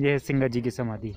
यह सिंगा जी की समाधि